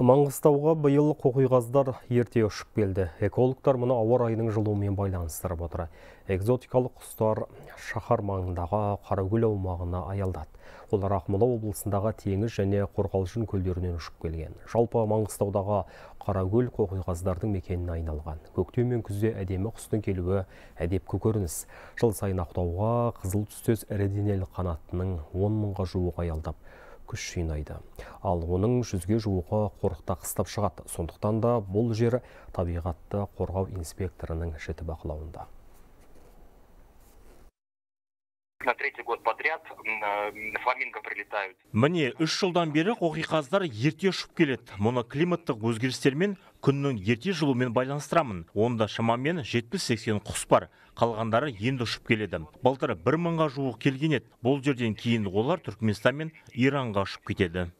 Маңғыстауға биыл қоқиғаздар ерте ұшып келді. Экологтар мұны ауа райының жылуымен байланыстырып отыр. Экзотикалық құстар шаһар маңындағы Қарагүл аумағына аялдады. Олар Ақмола облысындағы теңіз және қорғалжын көлдерінен ұшып келген. Жалпы Маңғыстаудағы Қарагүл қоқиқаздардың мекеніне айналған. Көктем мен күзде әдемі құстың келуі әдеп көрініс. Жыл сайын Ақтауға қызыл түстес ірі денелі қанаттының 10 мыңға жуығы аялдап күш жинайды ал оның жүзге жуығы қорықта қыстап шығады сондықтан да бұл жер табиғатты қорғау инспекторының жіті бақылауында на третий э, міне үш жылдан бері қоқиқаздар ерте ұшып келеді мұны климаттық өзгерістермен күннің ерте жылуымен байланыстырамын онда шамамен 70-80 құс бар қалғандары енді ұшып келеді былтыр бір мыңға жуық келген еді бұл жерден кейін олар түркіменстан мен иранға ұшып кетеді